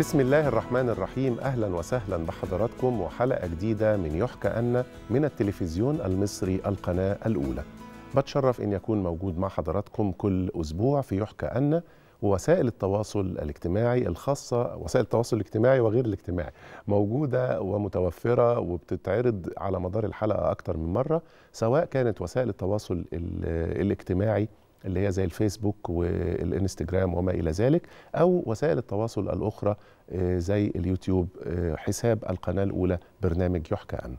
بسم الله الرحمن الرحيم أهلا وسهلا بحضراتكم وحلقة جديدة من يحكى أن من التلفزيون المصري القناة الأولى بتشرف أن يكون موجود مع حضراتكم كل أسبوع في يحكى أن ووسائل التواصل الاجتماعي الخاصة وسائل التواصل الاجتماعي وغير الاجتماعي موجودة ومتوفرة وبتتعرض على مدار الحلقة أكتر من مرة سواء كانت وسائل التواصل الاجتماعي اللي هي زي الفيسبوك والانستجرام وما الى ذلك او وسائل التواصل الاخرى آه، زي اليوتيوب آه، حساب القناه الاولى برنامج يحكى عنه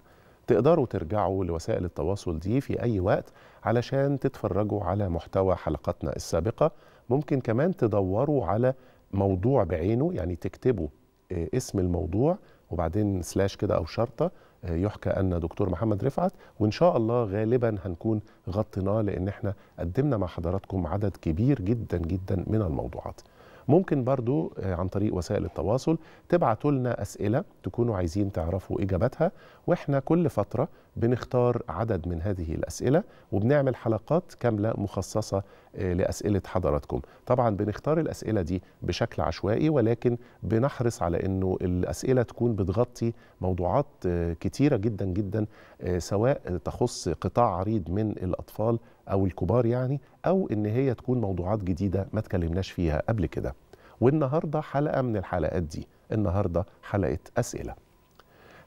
تقدروا ترجعوا لوسائل التواصل دي في اي وقت علشان تتفرجوا على محتوى حلقاتنا السابقه ممكن كمان تدوروا على موضوع بعينه يعني تكتبوا آه، اسم الموضوع وبعدين سلاش كده او شرطه يحكى أن دكتور محمد رفعت وإن شاء الله غالبا هنكون غطيناه لأن احنا قدمنا مع حضراتكم عدد كبير جدا جدا من الموضوعات ممكن برضو آه، عن طريق وسائل التواصل تبعتوا لنا أسئلة تكونوا عايزين تعرفوا إجاباتها واحنا كل فتره بنختار عدد من هذه الاسئله وبنعمل حلقات كامله مخصصه آه، لاسئله حضراتكم طبعا بنختار الاسئله دي بشكل عشوائي ولكن بنحرص على انه الاسئله تكون بتغطي موضوعات آه، كتيره جدا جدا آه، سواء تخص قطاع عريض من الاطفال او الكبار يعني او ان هي تكون موضوعات جديده ما اتكلمناش فيها قبل كده والنهارده حلقه من الحلقات دي النهارده حلقه اسئله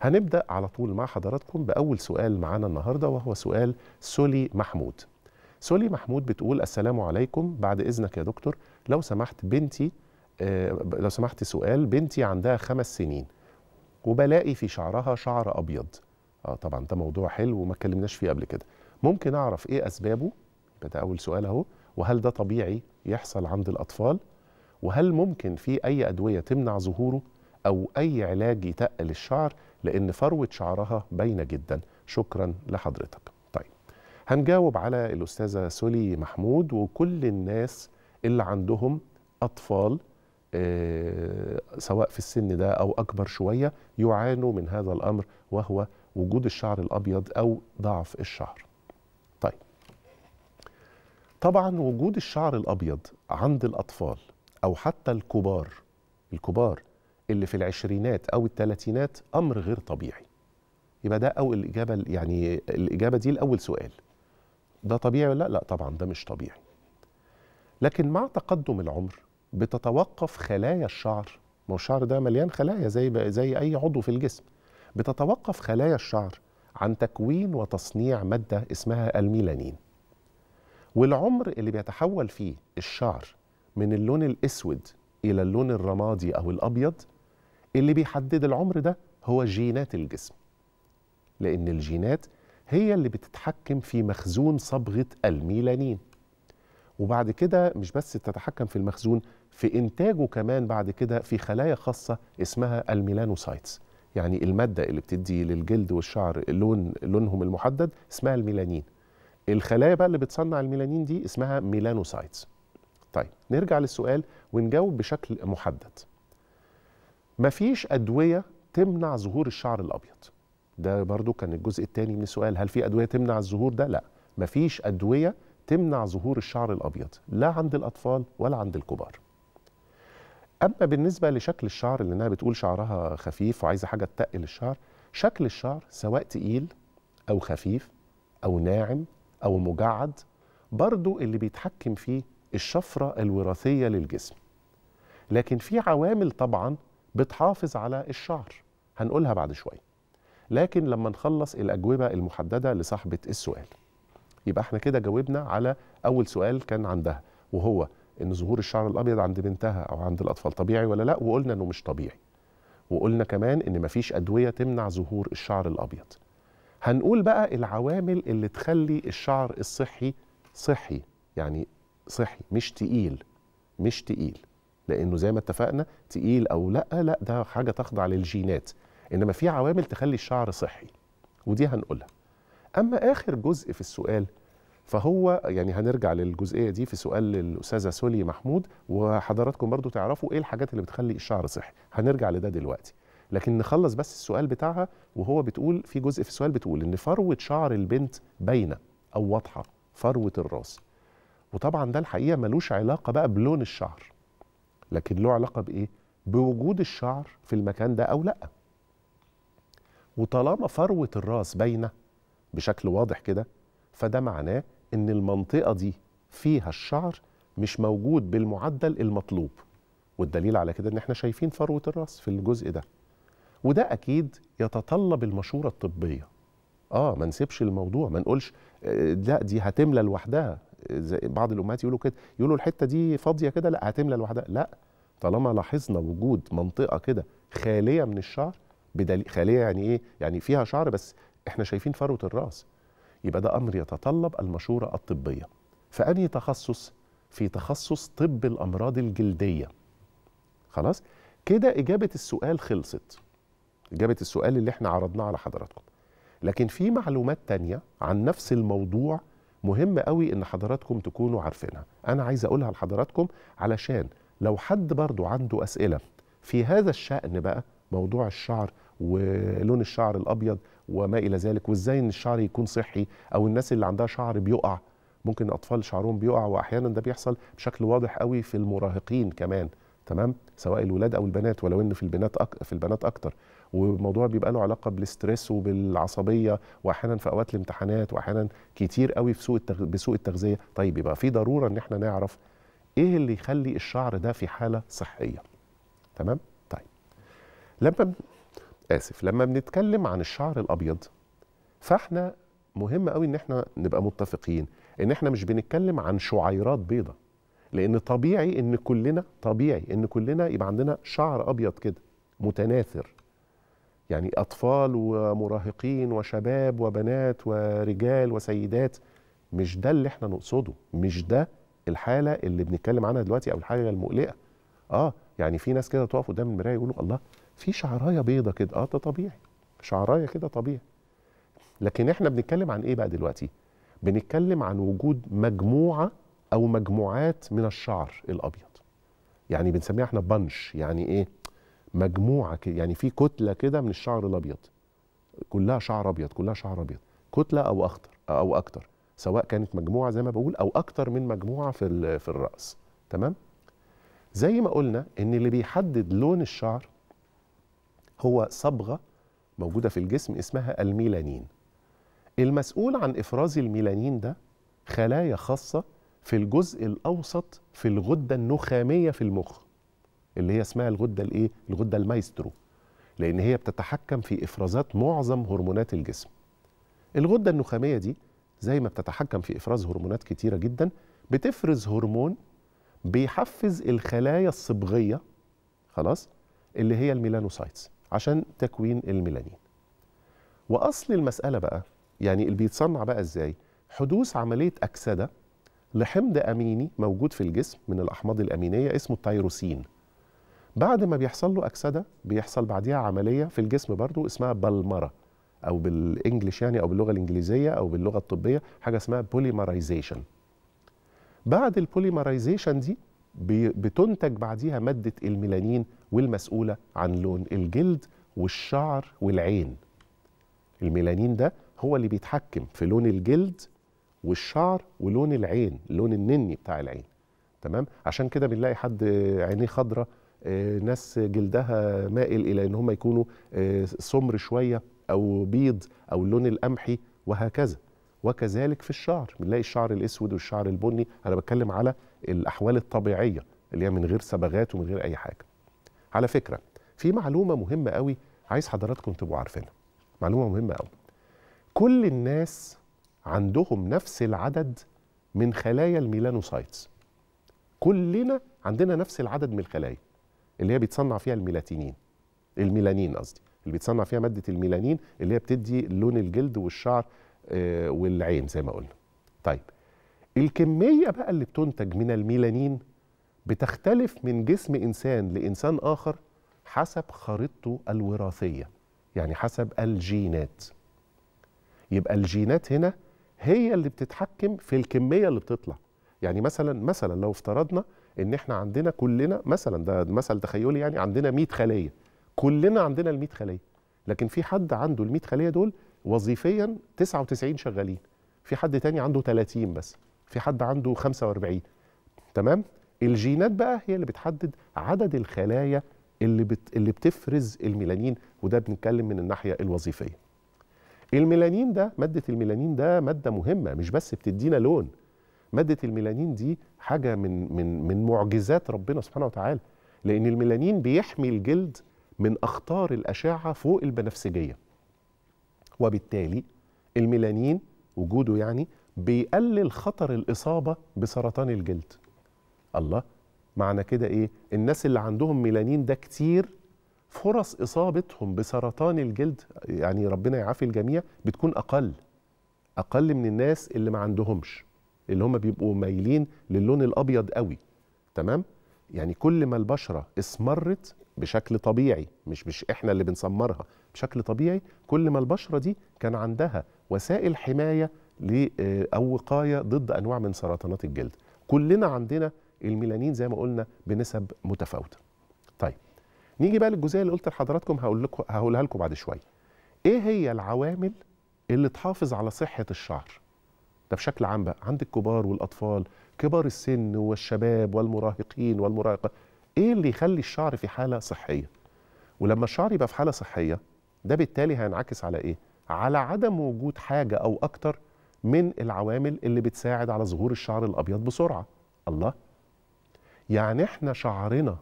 هنبدأ على طول مع حضراتكم بأول سؤال معانا النهاردة وهو سؤال سولي محمود سولي محمود بتقول السلام عليكم بعد إذنك يا دكتور لو سمحت بنتي آه، لو سمحت سؤال بنتي عندها خمس سنين وبلاقي في شعرها شعر أبيض آه طبعا ده موضوع حلو وما اتكلمناش فيه قبل كده ممكن أعرف إيه أسبابه ده أول سؤال أهو وهل ده طبيعي يحصل عند الأطفال وهل ممكن في أي أدوية تمنع ظهوره أو أي علاج يتقل الشعر لأن فروة شعرها باينة جدا شكرا لحضرتك طيب هنجاوب على الأستاذة سولي محمود وكل الناس اللي عندهم أطفال آه، سواء في السن ده أو أكبر شوية يعانوا من هذا الأمر وهو وجود الشعر الأبيض أو ضعف الشعر طيب طبعا وجود الشعر الأبيض عند الأطفال أو حتى الكبار الكبار اللي في العشرينات او الثلاثينات امر غير طبيعي يبقى ده اول الاجابه يعني الاجابه دي لاول سؤال ده طبيعي ولا لا لا طبعا ده مش طبيعي لكن مع تقدم العمر بتتوقف خلايا الشعر ما هو الشعر ده مليان خلايا زي زي اي عضو في الجسم بتتوقف خلايا الشعر عن تكوين وتصنيع ماده اسمها الميلانين والعمر اللي بيتحول فيه الشعر من اللون الاسود الى اللون الرمادي او الابيض اللي بيحدد العمر ده هو جينات الجسم لأن الجينات هي اللي بتتحكم في مخزون صبغة الميلانين وبعد كده مش بس تتحكم في المخزون في إنتاجه كمان بعد كده في خلايا خاصة اسمها الميلانوسايتس يعني المادة اللي بتدي للجلد والشعر لون لونهم المحدد اسمها الميلانين الخلايا بقى اللي بتصنع الميلانين دي اسمها ميلانوسايتس طيب نرجع للسؤال ونجاوب بشكل محدد مفيش ادويه تمنع ظهور الشعر الابيض ده برضو كان الجزء الثاني من السؤال هل في ادويه تمنع الظهور ده لا مفيش ادويه تمنع ظهور الشعر الابيض لا عند الاطفال ولا عند الكبار اما بالنسبه لشكل الشعر اللي انها بتقول شعرها خفيف وعايزه حاجه تتقل الشعر شكل الشعر سواء تقيل او خفيف او ناعم او مجعد برضو اللي بيتحكم فيه الشفره الوراثيه للجسم لكن في عوامل طبعا بتحافظ على الشعر هنقولها بعد شوية لكن لما نخلص الأجوبة المحددة لصاحبة السؤال يبقى احنا كده جاوبنا على أول سؤال كان عندها وهو إن ظهور الشعر الأبيض عند بنتها أو عند الأطفال طبيعي ولا لأ وقلنا إنه مش طبيعي وقلنا كمان إن مفيش أدوية تمنع ظهور الشعر الأبيض هنقول بقى العوامل اللي تخلي الشعر الصحي صحي يعني صحي مش تقيل مش تقيل لانه زي ما اتفقنا تقيل او لا لا ده حاجه تخضع للجينات انما في عوامل تخلي الشعر صحي ودي هنقولها اما اخر جزء في السؤال فهو يعني هنرجع للجزئيه دي في سؤال للاستاذه سولي محمود وحضراتكم برضو تعرفوا ايه الحاجات اللي بتخلي الشعر صحي هنرجع لده دلوقتي لكن نخلص بس السؤال بتاعها وهو بتقول في جزء في السؤال بتقول ان فروه شعر البنت باينه او واضحه فروه الراس وطبعا ده الحقيقه ملوش علاقه بقى بلون الشعر لكن له علاقه بايه؟ بوجود الشعر في المكان ده او لا. وطالما فروه الراس باينه بشكل واضح كده فده معناه ان المنطقه دي فيها الشعر مش موجود بالمعدل المطلوب والدليل على كده ان احنا شايفين فروه الراس في الجزء ده وده اكيد يتطلب المشوره الطبيه اه ما نسيبش الموضوع ما نقولش آه، لا دي هتملى لوحدها زي بعض الامهات يقولوا كده يقولوا الحته دي فاضيه كده لا هتملى لوحدها لا طالما لاحظنا وجود منطقه كده خاليه من الشعر بدليل خاليه يعني ايه؟ يعني فيها شعر بس احنا شايفين فروه الراس يبقى ده امر يتطلب المشوره الطبيه. فاني تخصص؟ في تخصص طب الامراض الجلديه. خلاص؟ كده اجابه السؤال خلصت. اجابه السؤال اللي احنا عرضناه على حضراتكم. لكن في معلومات تانية عن نفس الموضوع مهم قوي ان حضراتكم تكونوا عارفينها انا عايز اقولها لحضراتكم علشان لو حد برضو عنده أسئلة في هذا الشأن بقى موضوع الشعر ولون الشعر الأبيض وما إلى ذلك وإزاي إن الشعر يكون صحي أو الناس اللي عندها شعر بيقع ممكن أطفال شعرهم بيقع وأحيانا ده بيحصل بشكل واضح قوي في المراهقين كمان تمام سواء الولاد او البنات ولو ان في البنات أك... في البنات اكتر والموضوع بيبقى له علاقه بالستريس وبالعصبيه واحيانا في اوقات الامتحانات واحيانا كتير قوي في سوء التغ... بسوء التغذيه طيب يبقى في ضروره ان احنا نعرف ايه اللي يخلي الشعر ده في حاله صحيه تمام طيب لما اسف لما بنتكلم عن الشعر الابيض فاحنا مهم قوي ان احنا نبقى متفقين ان احنا مش بنتكلم عن شعيرات بيضة لان طبيعي ان كلنا طبيعي ان كلنا يبقى عندنا شعر ابيض كده متناثر يعني اطفال ومراهقين وشباب وبنات ورجال وسيدات مش ده اللي احنا نقصده مش ده الحاله اللي بنتكلم عنها دلوقتي او الحاله المقلقه اه يعني في ناس كده تقف قدام المرايه يقولوا الله في شعرايه بيضه كده اه ده طبيعي شعرايه كده طبيعي لكن احنا بنتكلم عن ايه بقى دلوقتي بنتكلم عن وجود مجموعه او مجموعات من الشعر الابيض يعني بنسميها احنا بنش يعني ايه مجموعه كده يعني في كتله كده من الشعر الابيض كلها شعر ابيض كلها شعر ابيض كتله او اخطر او اكتر سواء كانت مجموعه زي ما بقول او اكتر من مجموعه في في الراس تمام زي ما قلنا ان اللي بيحدد لون الشعر هو صبغه موجوده في الجسم اسمها الميلانين المسؤول عن افراز الميلانين ده خلايا خاصه في الجزء الاوسط في الغده النخاميه في المخ اللي هي اسمها الغده الايه الغده المايسترو لان هي بتتحكم في افرازات معظم هرمونات الجسم الغده النخاميه دي زي ما بتتحكم في افراز هرمونات كتيره جدا بتفرز هرمون بيحفز الخلايا الصبغيه خلاص اللي هي الميلانوسايتس عشان تكوين الميلانين واصل المساله بقى يعني اللي بيتصنع بقى ازاي حدوث عمليه اكسده لحمض اميني موجود في الجسم من الاحماض الامينيه اسمه التيروسين بعد ما بيحصل له اكسده بيحصل بعديها عمليه في الجسم برضو اسمها بلمره او بالانجلش يعني او باللغه الانجليزيه او باللغه الطبيه حاجه اسمها بوليمرايزيشن بعد البوليمرايزيشن دي بتنتج بعديها ماده الميلانين والمسؤوله عن لون الجلد والشعر والعين الميلانين ده هو اللي بيتحكم في لون الجلد والشعر ولون العين لون النني بتاع العين تمام عشان كده بنلاقي حد عينيه خضره آه، ناس جلدها مائل الى ان هم يكونوا آه، سمر شويه او بيض او اللون القمحي وهكذا وكذلك في الشعر بنلاقي الشعر الاسود والشعر البني انا بتكلم على الاحوال الطبيعيه اللي هي من غير صبغات ومن غير اي حاجه على فكره في معلومه مهمه قوي عايز حضراتكم تبقوا عارفينها معلومه مهمه قوي كل الناس عندهم نفس العدد من خلايا الميلانوسايتس كلنا عندنا نفس العدد من الخلايا اللي هي بيتصنع فيها الميلاتينين الميلانين قصدي اللي بيتصنع فيها ماده الميلانين اللي هي بتدي لون الجلد والشعر آه، والعين زي ما قلنا طيب الكميه بقى اللي بتنتج من الميلانين بتختلف من جسم انسان لانسان اخر حسب خريطته الوراثيه يعني حسب الجينات يبقى الجينات هنا هي اللي بتتحكم في الكميه اللي بتطلع يعني مثلا مثلا لو افترضنا ان احنا عندنا كلنا مثلا ده مثل تخيلي يعني عندنا 100 خليه كلنا عندنا ال 100 خليه لكن في حد عنده ال 100 خليه دول وظيفيا 99 شغالين في حد تاني عنده 30 بس في حد عنده 45 تمام الجينات بقى هي اللي بتحدد عدد الخلايا اللي بت... اللي بتفرز الميلانين وده بنتكلم من الناحيه الوظيفيه الميلانين ده ماده الميلانين ده ماده مهمه مش بس بتدينا لون ماده الميلانين دي حاجه من من من معجزات ربنا سبحانه وتعالى لان الميلانين بيحمي الجلد من أخطار الأشعة فوق البنفسجية وبالتالي الميلانين وجوده يعني بيقلل خطر الإصابة بسرطان الجلد الله معنى كده إيه؟ الناس اللي عندهم ميلانين ده كتير فرص إصابتهم بسرطان الجلد يعني ربنا يعافي الجميع بتكون أقل أقل من الناس اللي ما عندهمش اللي هم بيبقوا مايلين للون الأبيض قوي تمام؟ يعني كل ما البشرة اسمرت بشكل طبيعي مش مش احنا اللي بنسمرها بشكل طبيعي كل ما البشره دي كان عندها وسائل حمايه ل آه، او وقايه ضد انواع من سرطانات الجلد كلنا عندنا الميلانين زي ما قلنا بنسب متفاوته طيب نيجي بقى للجزئيه اللي قلت لحضراتكم هقول لكم هقولها لكم بعد شويه ايه هي العوامل اللي تحافظ على صحه الشعر ده بشكل عام بقى عند الكبار والاطفال كبار السن والشباب والمراهقين والمراهقات ايه اللي يخلي الشعر في حاله صحيه ولما الشعر يبقى في حاله صحيه ده بالتالي هينعكس على ايه على عدم وجود حاجه او اكتر من العوامل اللي بتساعد على ظهور الشعر الابيض بسرعه الله يعني احنا شعرنا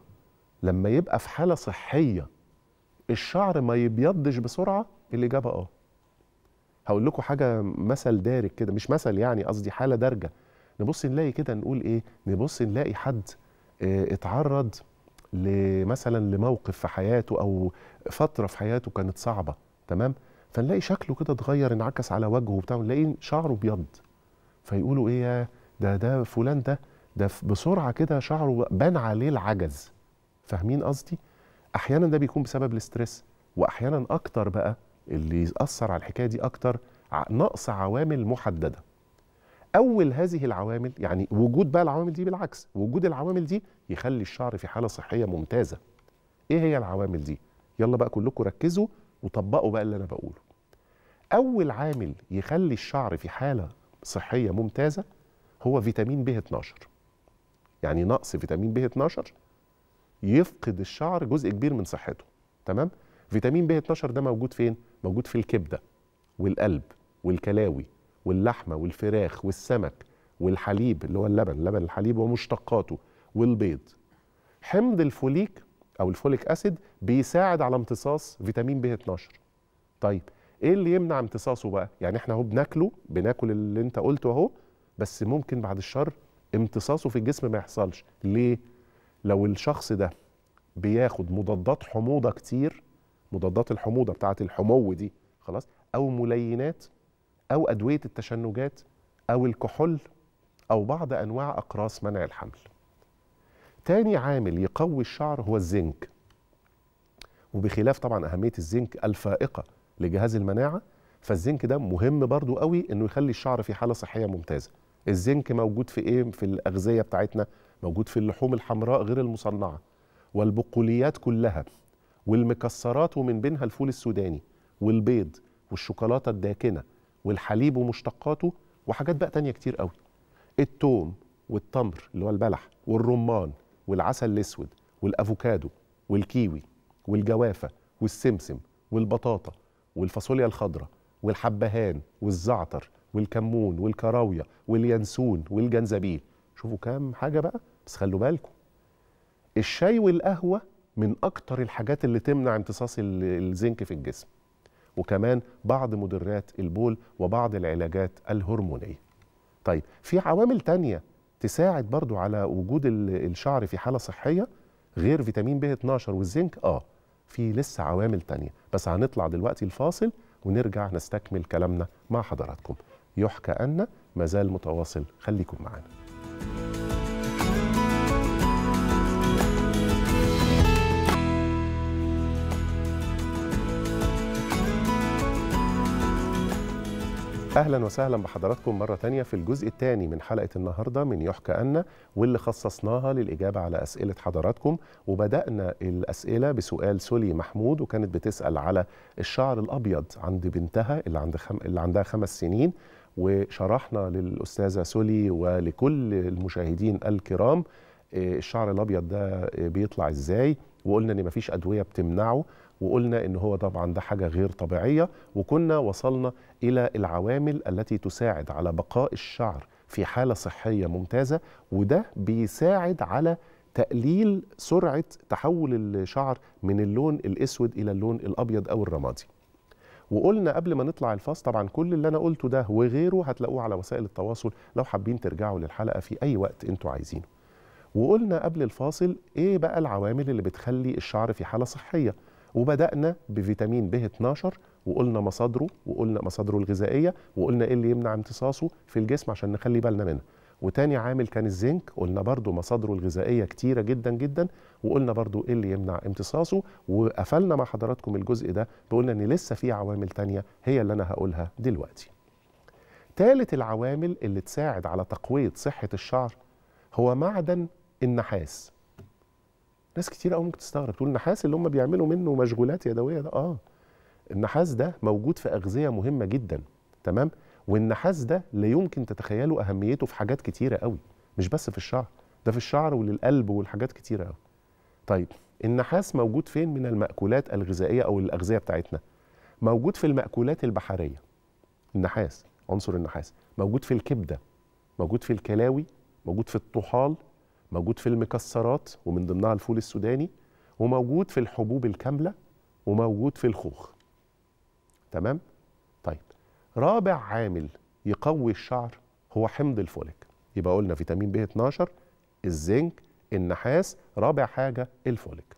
لما يبقى في حاله صحيه الشعر ما يبيضش بسرعه الاجابه اه هقول لكم حاجه مثل دارج كده مش مثل يعني قصدي حاله دارجه نبص نلاقي كده نقول ايه نبص نلاقي حد آه، اتعرض لمثلا لموقف في حياته او فتره في حياته كانت صعبه تمام فنلاقي شكله كده اتغير انعكس على وجهه وبتاع نلاقي شعره ابيض فيقولوا ايه ده ده فلان ده ده بسرعه كده شعره بان عليه العجز فاهمين قصدي احيانا ده بيكون بسبب الاسترس واحيانا اكتر بقى اللي ياثر على الحكايه دي اكتر نقص عوامل محدده اول هذه العوامل يعني وجود بقى العوامل دي بالعكس وجود العوامل دي يخلي الشعر في حاله صحيه ممتازه ايه هي العوامل دي يلا بقى كلكم ركزوا وطبقوا بقى اللي انا بقوله اول عامل يخلي الشعر في حاله صحيه ممتازه هو فيتامين ب 12 يعني نقص فيتامين ب 12 يفقد الشعر جزء كبير من صحته تمام فيتامين ب 12 ده موجود فين موجود في الكبده والقلب والكلاوي واللحمه والفراخ والسمك والحليب اللي هو اللبن لبن الحليب ومشتقاته والبيض حمض الفوليك او الفوليك اسيد بيساعد على امتصاص فيتامين ب 12 طيب ايه اللي يمنع امتصاصه بقى يعني احنا اهو بناكله بناكل اللي انت قلته اهو بس ممكن بعد الشر امتصاصه في الجسم ما يحصلش ليه لو الشخص ده بياخد مضادات حموضه كتير مضادات الحموضه بتاعه الحمو دي خلاص او ملينات أو أدوية التشنجات أو الكحول أو بعض أنواع أقراص منع الحمل تاني عامل يقوي الشعر هو الزنك وبخلاف طبعا أهمية الزنك الفائقة لجهاز المناعة فالزنك ده مهم برضو قوي انه يخلي الشعر في حاله صحيه ممتازه الزنك موجود في ايه في الاغذيه بتاعتنا موجود في اللحوم الحمراء غير المصنعه والبقوليات كلها والمكسرات ومن بينها الفول السوداني والبيض والشوكولاته الداكنه والحليب ومشتقاته وحاجات بقى تانية كتير قوي التوم والتمر اللي هو البلح والرمان والعسل الاسود والافوكادو والكيوي والجوافه والسمسم والبطاطا والفاصوليا الخضراء والحبهان والزعتر والكمون والكراويه واليانسون والجنزبيل شوفوا كام حاجه بقى بس خلوا بالكم الشاي والقهوه من اكتر الحاجات اللي تمنع امتصاص الزنك في الجسم وكمان بعض مدرات البول وبعض العلاجات الهرمونية طيب في عوامل تانية تساعد برضو على وجود الشعر في حالة صحية غير فيتامين ب 12 والزنك اه في لسه عوامل تانية بس هنطلع دلوقتي الفاصل ونرجع نستكمل كلامنا مع حضراتكم يحكى أن مازال متواصل خليكم معانا اهلا وسهلا بحضراتكم مره تانية في الجزء الثاني من حلقه النهارده من يحكى ان واللي خصصناها للاجابه على اسئله حضراتكم وبدانا الاسئله بسؤال سولي محمود وكانت بتسال على الشعر الابيض عند بنتها اللي عند خم... اللي عندها خمس سنين وشرحنا للاستاذه سولي ولكل المشاهدين الكرام آه، الشعر الابيض ده بيطلع ازاي وقلنا ان مفيش ادويه بتمنعه وقلنا ان هو طبعا ده حاجه غير طبيعيه وكنا وصلنا الى العوامل التي تساعد على بقاء الشعر في حاله صحيه ممتازه وده بيساعد على تقليل سرعه تحول الشعر من اللون الاسود الى اللون الابيض او الرمادي وقلنا قبل ما نطلع الفاصل طبعا كل اللي انا قلته ده وغيره هتلاقوه على وسائل التواصل لو حابين ترجعوا للحلقه في اي وقت انتوا عايزينه وقلنا قبل الفاصل ايه بقى العوامل اللي بتخلي الشعر في حاله صحيه وبدانا بفيتامين ب 12 وقلنا مصادره وقلنا مصادره الغذائيه وقلنا ايه اللي يمنع امتصاصه في الجسم عشان نخلي بالنا منها وتاني عامل كان الزنك قلنا برضو مصادره الغذائية كتيرة جدا جدا وقلنا برضو ايه اللي يمنع امتصاصه وقفلنا مع حضراتكم الجزء ده بقولنا ان لسه في عوامل تانية هي اللي انا هقولها دلوقتي تالت العوامل اللي تساعد على تقوية صحة الشعر هو معدن النحاس ناس كتير قوي ممكن تستغرب تقول النحاس اللي هم بيعملوا منه مشغولات يدويه ده اه النحاس ده موجود في اغذيه مهمه جدا تمام والنحاس ده لا يمكن تتخيلوا اهميته في حاجات كتيره قوي مش بس في الشعر ده في الشعر وللقلب والحاجات كتيره قوي طيب النحاس موجود فين من المأكولات الغذائية أو الأغذية بتاعتنا؟ موجود في المأكولات البحرية النحاس عنصر النحاس موجود في الكبدة موجود في الكلاوي موجود في الطحال موجود في المكسرات ومن ضمنها الفول السوداني وموجود في الحبوب الكامله وموجود في الخوخ تمام طيب رابع عامل يقوي الشعر هو حمض الفوليك يبقى قلنا فيتامين ب 12 الزنك النحاس رابع حاجه الفوليك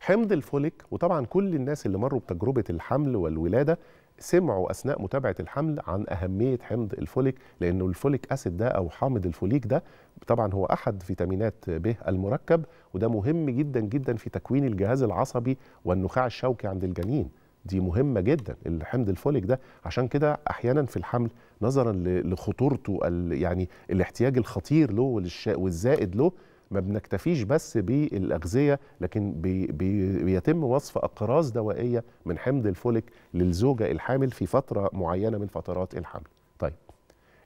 حمض الفوليك وطبعا كل الناس اللي مروا بتجربه الحمل والولاده سمعوا اثناء متابعه الحمل عن اهميه حمض الفوليك لانه الفوليك اسيد ده او حامض الفوليك ده طبعا هو احد فيتامينات ب المركب وده مهم جدا جدا في تكوين الجهاز العصبي والنخاع الشوكي عند الجنين دي مهمه جدا الحمض الفوليك ده عشان كده احيانا في الحمل نظرا لخطورته يعني الاحتياج الخطير له والزائد له ما بنكتفيش بس بالاغذيه لكن بي بي بيتم وصف اقراص دوائيه من حمض الفوليك للزوجه الحامل في فتره معينه من فترات الحمل طيب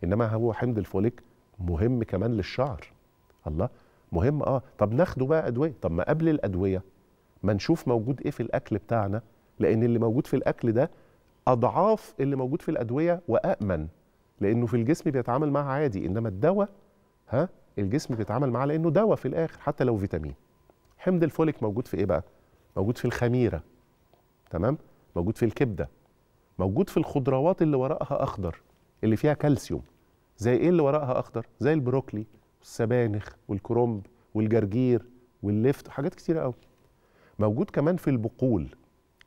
انما هو حمض الفوليك مهم كمان للشعر الله مهم اه طب ناخده بقى ادويه طب ما قبل الادويه ما نشوف موجود ايه في الاكل بتاعنا لان اللي موجود في الاكل ده اضعاف اللي موجود في الادويه وأأمن لانه في الجسم بيتعامل معها عادي انما الدواء ها الجسم بيتعامل معاه لانه دواء في الاخر حتى لو فيتامين حمض الفوليك موجود في ايه بقى موجود في الخميره تمام موجود في الكبده موجود في الخضروات اللي وراءها اخضر اللي فيها كالسيوم زي ايه اللي وراءها اخضر زي البروكلي والسبانخ والكرنب والجرجير واللفت حاجات كتيره قوي موجود كمان في البقول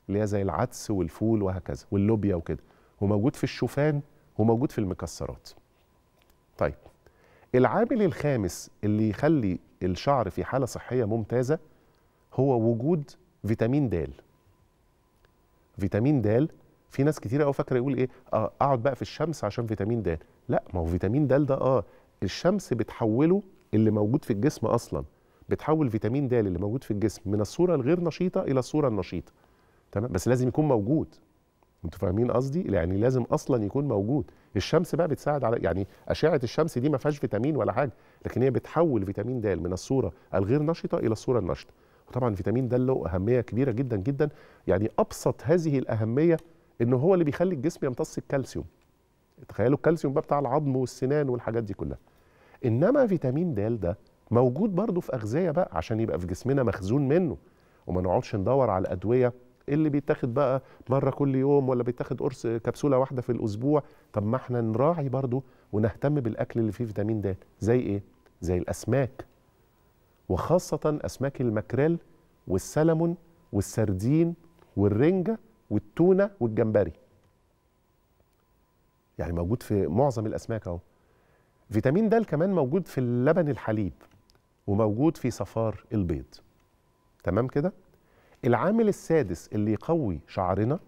اللي هي زي العدس والفول وهكذا واللوبيا وكده وموجود في الشوفان وموجود في المكسرات طيب العامل الخامس اللي يخلي الشعر في حالة صحية ممتازة هو وجود فيتامين د فيتامين د في ناس كتير قوي فاكره يقول ايه اه اقعد بقى في الشمس عشان فيتامين د لا ما هو فيتامين د ده اه الشمس بتحوله اللي موجود في الجسم اصلا بتحول فيتامين د اللي موجود في الجسم من الصوره الغير نشيطه الى الصوره النشيطه تمام بس لازم يكون موجود انتوا فاهمين قصدي يعني لازم اصلا يكون موجود الشمس بقى بتساعد على يعني اشعه الشمس دي ما فيهاش فيتامين ولا حاجه لكن هي بتحول فيتامين د من الصوره الغير نشطه الى الصوره النشطه وطبعا فيتامين د له اهميه كبيره جدا جدا يعني ابسط هذه الاهميه انه هو اللي بيخلي الجسم يمتص الكالسيوم تخيلوا الكالسيوم بقى بتاع العظم والسنان والحاجات دي كلها انما فيتامين د ده موجود برضه في اغذيه بقى عشان يبقى في جسمنا مخزون منه وما نقعدش ندور على ادويه إيه اللي بيتاخد بقى مره كل يوم ولا بيتاخد قرص كبسوله واحده في الاسبوع طب ما احنا نراعي برضو ونهتم بالاكل اللي فيه فيتامين د زي ايه زي الاسماك وخاصه اسماك المكريل والسلمون والسردين والرنجه والتونه والجمبري يعني موجود في معظم الاسماك اهو فيتامين د كمان موجود في اللبن الحليب وموجود في صفار البيض تمام كده العامل السادس اللي يقوي شعرنا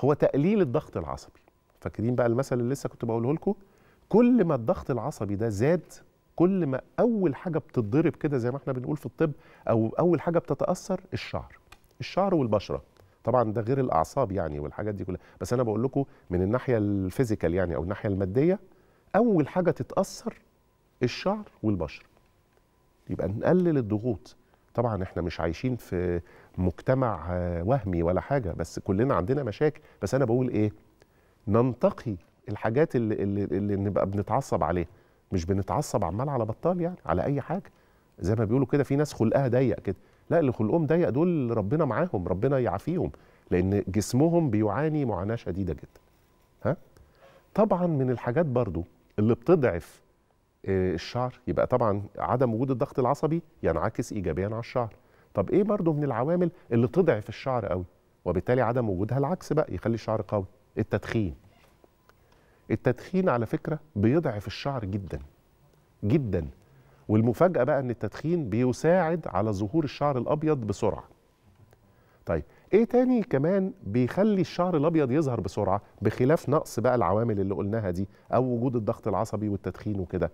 هو تقليل الضغط العصبي فاكرين بقى المثل اللي لسه كنت بقوله لكم كل ما الضغط العصبي ده زاد كل ما اول حاجه بتتضرب كده زي ما احنا بنقول في الطب او اول حاجه بتتاثر الشعر الشعر والبشره طبعا ده غير الاعصاب يعني والحاجات دي كلها بس انا بقول لكم من الناحيه الفيزيكال يعني او الناحيه الماديه اول حاجه تتاثر الشعر والبشره يبقى نقلل الضغوط طبعا احنا مش عايشين في مجتمع آه، وهمي ولا حاجه بس كلنا عندنا مشاكل بس انا بقول ايه ننتقي الحاجات اللي, اللي, اللي نبقى بنتعصب عليها مش بنتعصب عمال على بطال يعني على اي حاجه زي ما بيقولوا كده في ناس خلقها ضيق كده لا اللي خلقهم ضيق دول ربنا معاهم ربنا يعافيهم لان جسمهم بيعاني معاناه شديده جدا ها طبعا من الحاجات برضو اللي بتضعف آه، الشعر يبقى طبعا عدم وجود الضغط العصبي ينعكس ايجابيا على الشعر طب ايه برضه من العوامل اللي تضعف الشعر قوي وبالتالي عدم وجودها العكس بقى يخلي الشعر قوي التدخين التدخين على فكره بيضعف الشعر جدا جدا والمفاجاه بقى ان التدخين بيساعد على ظهور الشعر الابيض بسرعه طيب ايه تاني كمان بيخلي الشعر الابيض يظهر بسرعه بخلاف نقص بقى العوامل اللي قلناها دي او وجود الضغط العصبي والتدخين وكده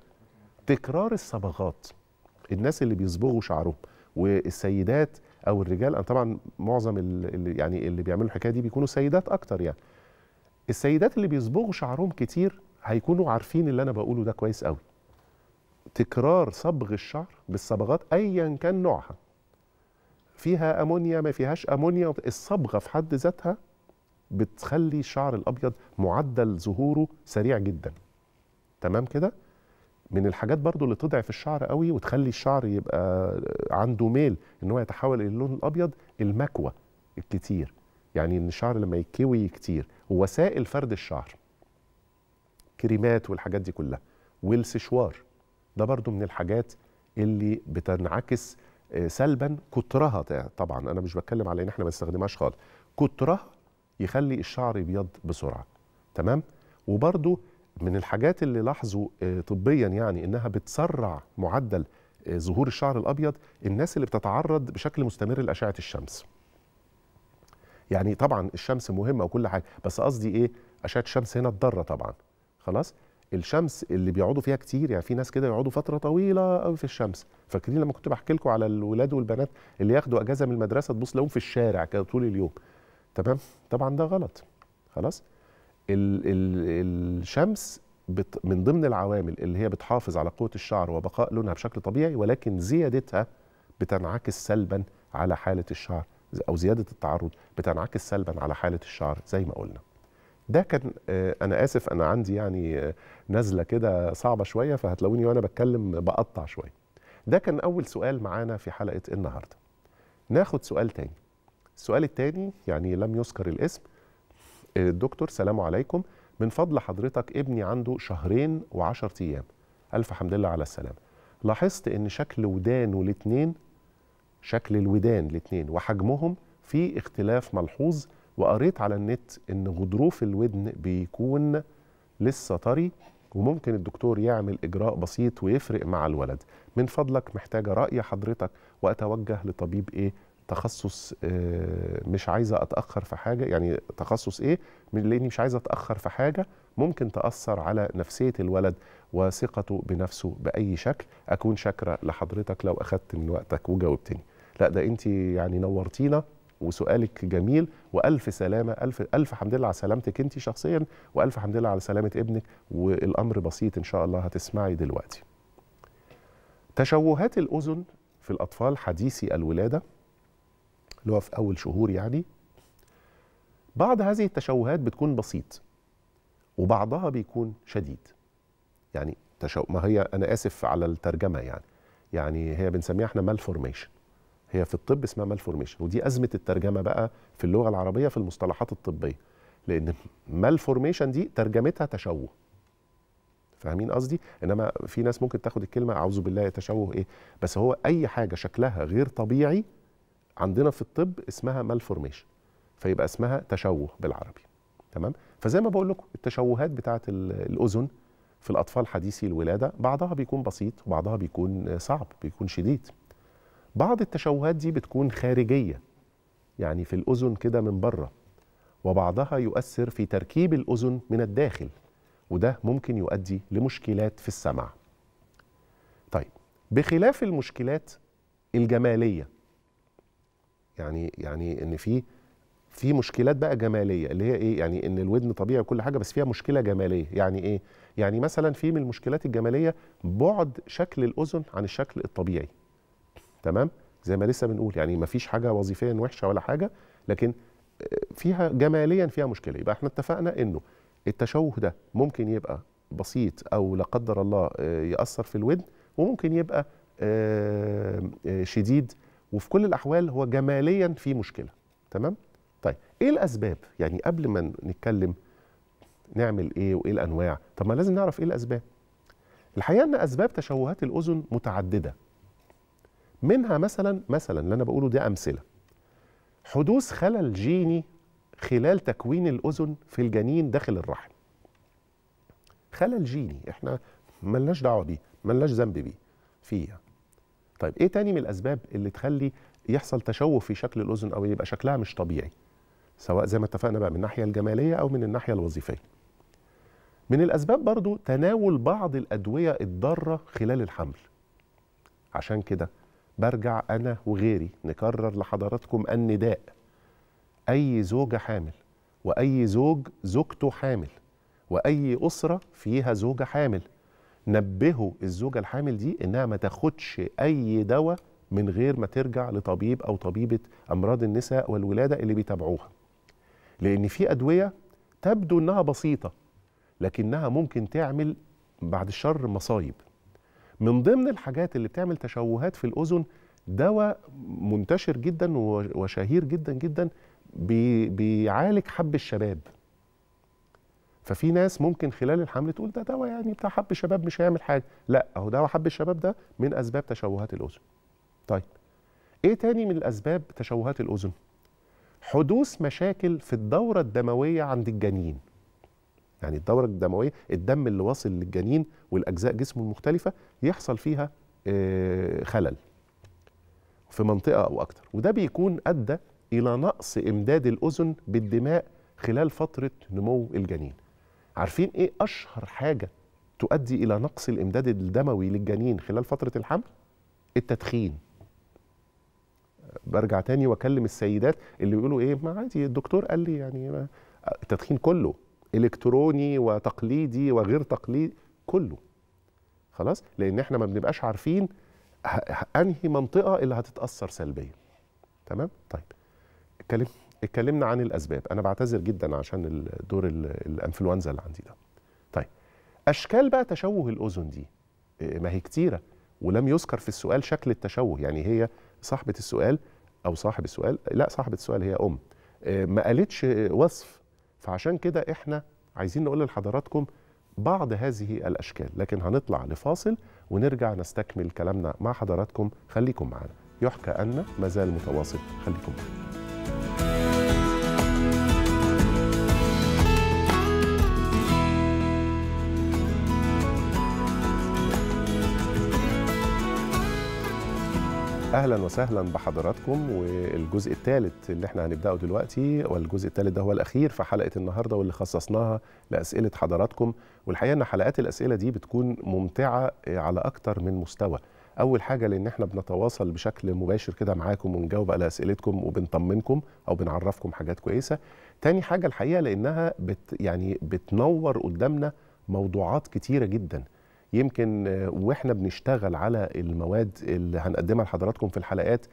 تكرار الصبغات الناس اللي بيصبغوا شعرهم والسيدات او الرجال انا طبعا معظم اللي يعني اللي بيعملوا الحكايه دي بيكونوا سيدات اكتر يعني السيدات اللي بيصبغوا شعرهم كتير هيكونوا عارفين اللي انا بقوله ده كويس قوي تكرار صبغ الشعر بالصبغات ايا كان نوعها فيها امونيا ما فيهاش امونيا الصبغه في حد ذاتها بتخلي الشعر الابيض معدل ظهوره سريع جدا تمام كده من الحاجات برضو اللي تضعف الشعر قوي وتخلي الشعر يبقى عنده ميل ان هو يتحول الى اللون الابيض المكوى الكتير يعني ان الشعر لما يتكوي كتير ووسائل فرد الشعر كريمات والحاجات دي كلها والسشوار ده برضو من الحاجات اللي بتنعكس آه، سلبا كترها طبعا انا مش بتكلم على ان احنا ما نستخدمهاش خالص كترها يخلي الشعر يبيض بسرعه تمام وبرضو من الحاجات اللي لاحظوا آه، طبيا يعني انها بتسرع معدل آه، ظهور الشعر الابيض الناس اللي بتتعرض بشكل مستمر لاشعه الشمس يعني طبعا الشمس مهمه وكل حاجه بس قصدي ايه اشعه الشمس هنا الضاره طبعا خلاص الشمس اللي بيقعدوا فيها كتير يعني في ناس كده يقعدوا فتره طويله قوي في الشمس فاكرين لما كنت بحكي لكم على الولاد والبنات اللي ياخدوا اجازه من المدرسه تبص لهم في الشارع كده طول اليوم تمام طبعا ده غلط خلاص ال الـ الشمس بت من ضمن العوامل اللي هي بتحافظ على قوه الشعر وبقاء لونها بشكل طبيعي ولكن زيادتها بتنعكس سلبا على حاله الشعر او زياده التعرض بتنعكس سلبا على حاله الشعر زي ما قلنا ده كان آه، انا اسف انا عندي يعني آه، نزله كده صعبه شويه فهتلاقوني وانا بتكلم بقطع شويه ده كان اول سؤال معانا في حلقه النهارده ناخد سؤال تاني السؤال التاني يعني لم يذكر الاسم الدكتور سلام عليكم من فضل حضرتك ابني عنده شهرين وعشر أيام ألف حمد لله على السلامة لاحظت إن شكل ودانه الاثنين شكل الودان الاثنين وحجمهم في اختلاف ملحوظ وقريت على النت إن غضروف الودن بيكون لسه طري وممكن الدكتور يعمل إجراء بسيط ويفرق مع الولد من فضلك محتاجة رأي حضرتك وأتوجه لطبيب إيه تخصص آه، مش عايزه اتاخر في حاجه يعني تخصص ايه لاني مش عايزه اتاخر في حاجه ممكن تاثر على نفسيه الولد وثقته بنفسه باي شكل اكون شاكره لحضرتك لو اخذت من وقتك وجاوبتني لا ده انت يعني نورتينا وسؤالك جميل والف سلامه الف الف حمد لله على سلامتك انت شخصيا والف حمد لله على سلامه ابنك والامر بسيط ان شاء الله هتسمعي دلوقتي تشوهات الاذن في الاطفال حديثي الولاده اللي هو في أول شهور يعني بعض هذه التشوهات بتكون بسيط وبعضها بيكون شديد يعني تشو... ما هي أنا آسف على الترجمة يعني يعني هي بنسميها احنا مالفورميشن هي في الطب اسمها مالفورميشن ودي أزمة الترجمة بقى في اللغة العربية في المصطلحات الطبية لأن مالفورميشن دي ترجمتها تشوه فاهمين قصدي انما في ناس ممكن تاخد الكلمه اعوذ بالله تشوه ايه بس هو اي حاجه شكلها غير طبيعي عندنا في الطب اسمها مالفورميشن فيبقى اسمها تشوه بالعربي تمام فزي ما بقول لكم التشوهات بتاعه الاذن في الاطفال حديثي الولاده بعضها بيكون بسيط وبعضها بيكون صعب بيكون شديد بعض التشوهات دي بتكون خارجيه يعني في الاذن كده من بره وبعضها يؤثر في تركيب الاذن من الداخل وده ممكن يؤدي لمشكلات في السمع طيب بخلاف المشكلات الجماليه يعني يعني ان في في مشكلات بقى جماليه اللي هي ايه يعني ان الودن طبيعي وكل حاجه بس فيها مشكله جماليه يعني ايه يعني مثلا في من المشكلات الجماليه بعد شكل الاذن عن الشكل الطبيعي تمام زي ما لسه بنقول يعني ما فيش حاجه وظيفيا وحشه ولا حاجه لكن آه، فيها جماليا فيها مشكله يبقى احنا اتفقنا انه التشوه ده ممكن يبقى بسيط او لا قدر الله آه، ياثر في الودن وممكن يبقى آه، شديد وفي كل الاحوال هو جماليا في مشكله تمام طيب ايه الاسباب يعني قبل ما نتكلم نعمل ايه وايه الانواع طب ما لازم نعرف ايه الاسباب الحقيقه ان اسباب تشوهات الاذن متعدده منها مثلا مثلا اللي انا بقوله ده امثله حدوث خلل جيني خلال تكوين الاذن في الجنين داخل الرحم خلل جيني احنا ملناش دعوه بيه ملناش ذنب بيه فيه يعني. طيب ايه تاني من الاسباب اللي تخلي يحصل تشوه في شكل الاذن او يبقى شكلها مش طبيعي سواء زي ما اتفقنا بقى من الناحيه الجماليه او من الناحيه الوظيفيه من الاسباب برضو تناول بعض الادويه الضاره خلال الحمل عشان كده برجع انا وغيري نكرر لحضراتكم النداء اي زوجه حامل واي زوج زوجته حامل واي اسره فيها زوجه حامل نبهوا الزوجه الحامل دي انها ما تاخدش اي دواء من غير ما ترجع لطبيب او طبيبه امراض النساء والولاده اللي بيتابعوها لان في ادويه تبدو انها بسيطه لكنها ممكن تعمل بعد الشر مصايب من ضمن الحاجات اللي بتعمل تشوهات في الاذن دواء منتشر جدا وشهير جدا جدا بيعالج حب الشباب ففي ناس ممكن خلال الحمل تقول ده دواء يعني بتاع حب الشباب مش هيعمل حاجه لا اهو دواء حب الشباب ده من اسباب تشوهات الاذن طيب ايه تاني من الاسباب تشوهات الاذن حدوث مشاكل في الدوره الدمويه عند الجنين يعني الدوره الدمويه الدم اللي واصل للجنين والاجزاء جسمه المختلفه يحصل فيها آه، خلل في منطقه او اكتر وده بيكون ادى الى نقص امداد الاذن بالدماء خلال فتره نمو الجنين عارفين ايه اشهر حاجه تؤدي الى نقص الامداد الدموي للجنين خلال فتره الحمل التدخين برجع تاني واكلم السيدات اللي بيقولوا ايه ما عادي الدكتور قال لي يعني التدخين كله الكتروني وتقليدي وغير تقليدي كله خلاص لان احنا ما بنبقاش عارفين انهي منطقه اللي هتتاثر سلبيا تمام طيب اتكلم اتكلمنا عن الاسباب انا بعتذر جدا عشان دور الانفلونزا اللي عندي ده طيب اشكال بقى تشوه الاذن دي آه، ما هي كتيره ولم يذكر في السؤال شكل التشوه يعني هي صاحبه السؤال او صاحب السؤال لا صاحبه السؤال هي ام آه، ما قالتش وصف فعشان كده احنا عايزين نقول لحضراتكم بعض هذه الاشكال لكن هنطلع لفاصل ونرجع نستكمل كلامنا مع حضراتكم خليكم معنا يحكى أن مازال متواصل خليكم معنا اهلا وسهلا بحضراتكم والجزء الثالث اللي احنا هنبداه دلوقتي والجزء الثالث ده هو الاخير في حلقه النهارده واللي خصصناها لاسئله حضراتكم والحقيقه ان حلقات الاسئله دي بتكون ممتعه على اكتر من مستوى اول حاجه لان احنا بنتواصل بشكل مباشر كده معاكم ونجاوب على اسئلتكم وبنطمنكم او بنعرفكم حاجات كويسه تاني حاجه الحقيقه لانها بت يعني بتنور قدامنا موضوعات كتيره جدا يمكن واحنا بنشتغل على المواد اللي هنقدمها لحضراتكم في الحلقات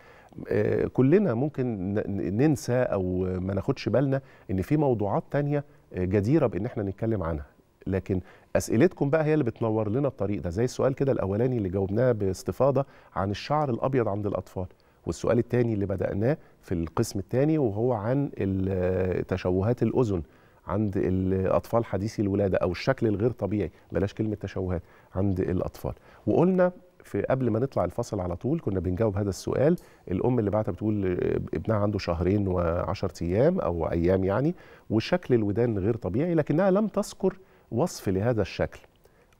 آه، كلنا ممكن ننسى او ما ناخدش بالنا ان في موضوعات تانية آه، جديره بان احنا نتكلم عنها لكن اسئلتكم بقى هي اللي بتنور لنا الطريق ده زي السؤال كده الاولاني اللي جاوبناه باستفاضه عن الشعر الابيض عند الاطفال والسؤال الثاني اللي بدأناه في القسم الثاني وهو عن آه، تشوهات الأذن عند الأطفال حديثي الولادة أو الشكل الغير طبيعي بلاش كلمة تشوهات عند الأطفال وقلنا في قبل ما نطلع الفصل على طول كنا بنجاوب هذا السؤال الام اللي بعتها بتقول ابنها عنده شهرين و10 ايام او ايام يعني وشكل الودان غير طبيعي لكنها لم تذكر وصف لهذا الشكل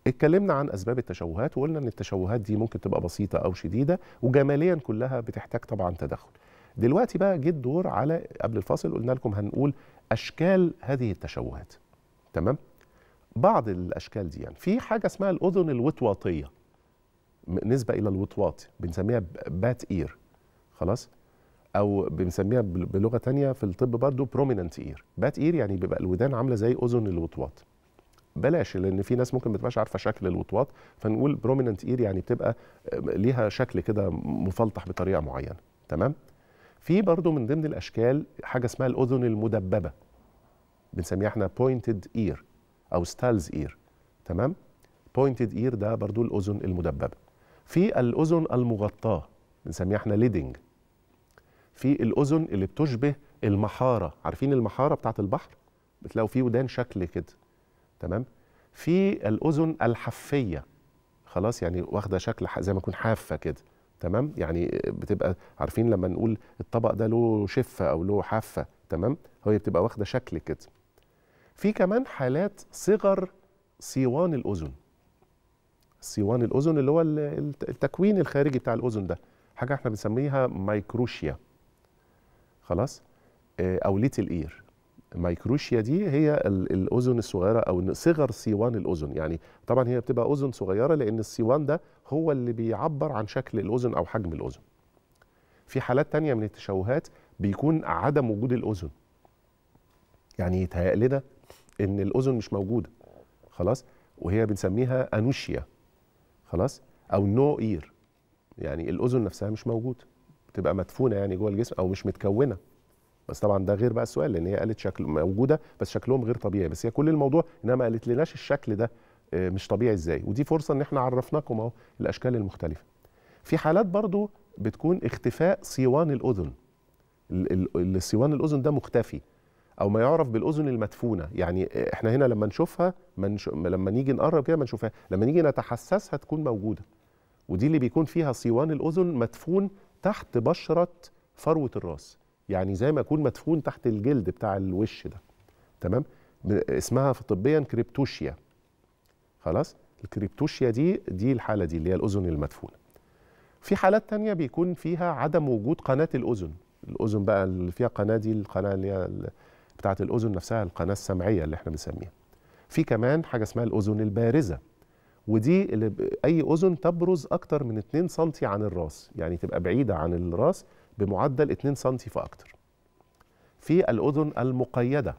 اتكلمنا عن اسباب التشوهات وقلنا ان التشوهات دي ممكن تبقى بسيطه او شديده وجماليا كلها بتحتاج طبعا تدخل دلوقتي بقى جه الدور على قبل الفاصل قلنا لكم هنقول اشكال هذه التشوهات تمام بعض الاشكال دي يعني في حاجه اسمها الاذن الوطواطيه نسبه الى الوطواط بنسميها بات اير خلاص او بنسميها بلغه تانية في الطب برضو بروميننت اير بات اير يعني بيبقى الودان عامله زي اذن الوطواط بلاش لان في ناس ممكن ما تبقاش عارفه شكل الوطواط فنقول بروميننت اير يعني بتبقى آه، ليها شكل كده مفلطح بطريقه معينه تمام في برضو من ضمن الاشكال حاجه اسمها الاذن المدببه بنسميها احنا بوينتد اير او ستالز اير تمام بوينتد اير ده برضو الاذن المدببه في الاذن المغطاه بنسميها احنا ليدنج في الاذن اللي بتشبه المحاره عارفين المحاره بتاعه البحر بتلاقوا فيه ودان شكل كده تمام في الاذن الحفيه خلاص يعني واخده شكل زي ما تكون حافه كده تمام يعني بتبقى عارفين لما نقول الطبق ده له شفه او له حافه تمام هي بتبقى واخده شكل كده في كمان حالات صغر صيوان الاذن صيوان الاذن اللي هو التكوين الخارجي بتاع الاذن ده حاجه احنا بنسميها مايكروشيا خلاص آه، او ليتل اير مايكروشيا دي هي الاذن الصغيره او صغر سيوان الاذن يعني طبعا هي بتبقى اذن صغيره لان السيوان ده هو اللي بيعبر عن شكل الاذن او حجم الاذن في حالات تانية من التشوهات بيكون عدم وجود الاذن يعني يتهيأ لنا ان الاذن مش موجوده خلاص وهي بنسميها انوشيا خلاص او نو no اير يعني الاذن نفسها مش موجوده بتبقى مدفونه يعني جوه الجسم او مش متكونه بس طبعا ده غير بقى السؤال لان هي قالت شكل موجوده بس شكلهم غير طبيعي بس هي كل الموضوع انها ما قالت لناش الشكل ده آه، مش طبيعي ازاي ودي فرصه ان احنا عرفناكم اهو الاشكال المختلفه في حالات برضو بتكون اختفاء صوان الاذن الصيوان الاذن ده مختفي او ما يعرف بالاذن المدفونه يعني احنا هنا لما نشوفها منش... لما نيجي نقرب كده ما نشوفها لما نيجي نتحسسها تكون موجوده ودي اللي بيكون فيها صوان الاذن مدفون تحت بشره فروه الراس يعني زي ما يكون مدفون تحت الجلد بتاع الوش ده تمام اسمها طبيا كريبتوشيا خلاص الكريبتوشيا دي دي الحاله دي اللي هي الاذن المدفونه في حالات تانية بيكون فيها عدم وجود قناه الاذن الاذن بقى اللي فيها قناه دي القناه اللي هي بتاعه الاذن نفسها القناه السمعيه اللي احنا بنسميها في كمان حاجه اسمها الاذن البارزه ودي اللي اي اذن تبرز اكتر من 2 سم عن الراس يعني تبقى بعيده عن الراس بمعدل 2 سم فاكتر في الاذن المقيده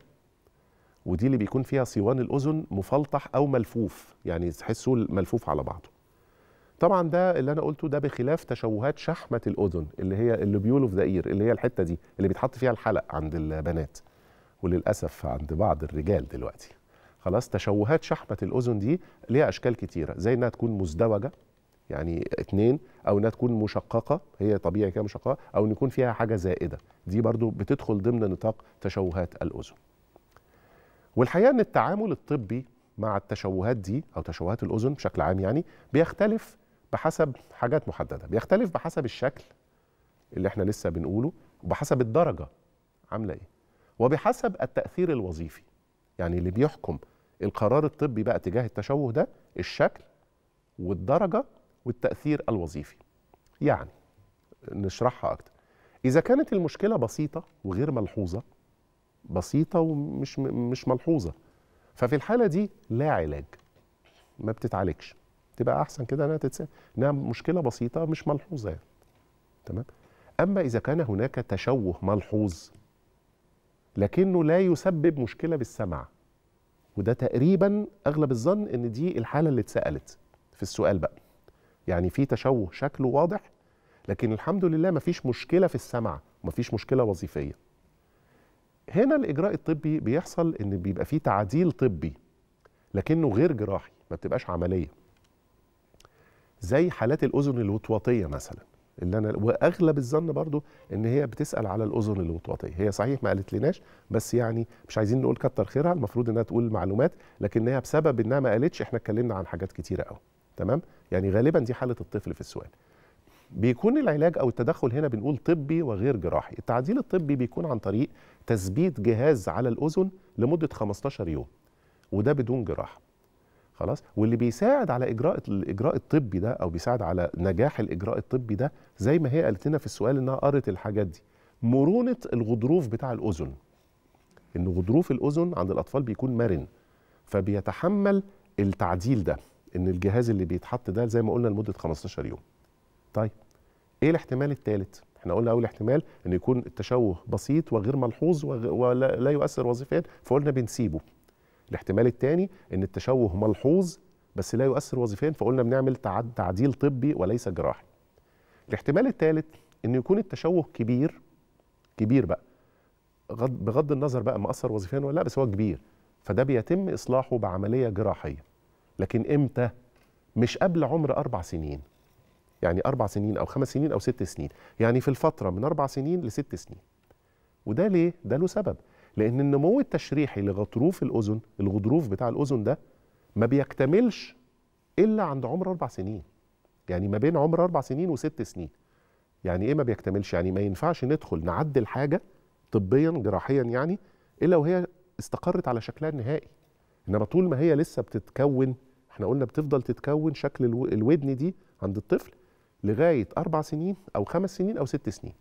ودي اللي بيكون فيها صوان الاذن مفلطح او ملفوف يعني تحسوا ملفوف على بعضه طبعا ده اللي انا قلته ده بخلاف تشوهات شحمه الاذن اللي هي اللوبيول اوف ذا اير اللي هي الحته دي اللي بيتحط فيها الحلق عند البنات وللاسف عند بعض الرجال دلوقتي خلاص تشوهات شحمه الاذن دي ليها اشكال كتيره زي انها تكون مزدوجه يعني اثنين او انها تكون مشققه هي طبيعي كده مشققه او ان يكون فيها حاجه زائده دي برضو بتدخل ضمن نطاق تشوهات الاذن والحقيقه ان التعامل الطبي مع التشوهات دي او تشوهات الاذن بشكل عام يعني بيختلف بحسب حاجات محدده بيختلف بحسب الشكل اللي احنا لسه بنقوله وبحسب الدرجه عامله ايه وبحسب التاثير الوظيفي يعني اللي بيحكم القرار الطبي بقى تجاه التشوه ده الشكل والدرجه والتأثير الوظيفي يعني نشرحها أكتر إذا كانت المشكلة بسيطة وغير ملحوظة بسيطة ومش مش ملحوظة ففي الحالة دي لا علاج ما بتتعالجش تبقى أحسن كده إنها تتسال إنها مشكلة بسيطة مش ملحوظة يعني. تمام أما إذا كان هناك تشوه ملحوظ لكنه لا يسبب مشكلة بالسمع وده تقريبا أغلب الظن إن دي الحالة اللي اتسألت في السؤال بقى يعني في تشوه شكله واضح لكن الحمد لله مفيش مشكله في السمع ومفيش مشكله وظيفيه هنا الاجراء الطبي بيحصل ان بيبقى فيه تعديل طبي لكنه غير جراحي ما بتبقاش عمليه زي حالات الاذن الوطواطيه مثلا اللي انا واغلب الظن برضو ان هي بتسال على الاذن الوطواطيه هي صحيح ما قالت لناش بس يعني مش عايزين نقول كتر خيرها المفروض انها تقول معلومات لكنها بسبب انها ما قالتش احنا اتكلمنا عن حاجات كتيره قوي تمام يعني غالبا دي حاله الطفل في السؤال بيكون العلاج او التدخل هنا بنقول طبي وغير جراحي التعديل الطبي بيكون عن طريق تثبيت جهاز على الاذن لمده 15 يوم وده بدون جراحه خلاص واللي بيساعد على اجراء الاجراء الطبي ده او بيساعد على نجاح الاجراء الطبي ده زي ما هي قالت لنا في السؤال انها قرت الحاجات دي مرونه الغضروف بتاع الاذن ان غضروف الاذن عند الاطفال بيكون مرن فبيتحمل التعديل ده ان الجهاز اللي بيتحط ده زي ما قلنا لمده 15 يوم طيب ايه الاحتمال الثالث احنا قلنا اول احتمال ان يكون التشوه بسيط وغير ملحوظ ولا يؤثر وظيفيا فقلنا بنسيبه الاحتمال الثاني ان التشوه ملحوظ بس لا يؤثر وظيفيا فقلنا بنعمل تعديل طبي وليس جراحي الاحتمال الثالث ان يكون التشوه كبير كبير بقى بغض النظر بقى ما اثر وظيفيا ولا لا بس هو كبير فده بيتم اصلاحه بعمليه جراحيه لكن امتى مش قبل عمر اربع سنين يعني اربع سنين او خمس سنين او ست سنين يعني في الفتره من اربع سنين لست سنين وده ليه ده له سبب لان النمو التشريحي لغضروف الاذن الغضروف بتاع الاذن ده ما بيكتملش الا عند عمر اربع سنين يعني ما بين عمر اربع سنين وست سنين يعني ايه ما بيكتملش يعني ما ينفعش ندخل نعدل حاجه طبيا جراحيا يعني الا وهي استقرت على شكلها النهائي انما طول ما هي لسه بتتكون احنا قلنا بتفضل تتكون شكل الودن دي عند الطفل لغايه اربع سنين او خمس سنين او ست سنين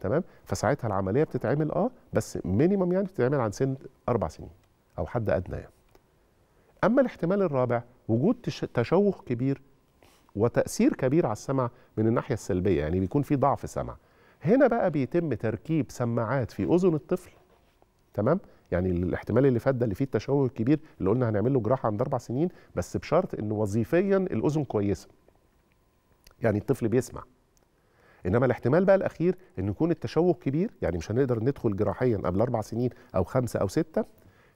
تمام فساعتها العمليه بتتعمل اه بس مينيمم يعني بتتعمل عن سن اربع سنين او حد ادنى يعني اما الاحتمال الرابع وجود تشوه كبير وتاثير كبير على السمع من الناحيه السلبيه يعني بيكون في ضعف سمع هنا بقى بيتم تركيب سماعات في اذن الطفل تمام يعني الاحتمال اللي فات ده اللي فيه التشوه الكبير اللي قلنا هنعمل له جراحه عند اربع سنين بس بشرط ان وظيفيا الاذن كويسه يعني الطفل بيسمع انما الاحتمال بقى الاخير ان يكون التشوه كبير يعني مش هنقدر ندخل جراحيا قبل اربع سنين او خمسه او سته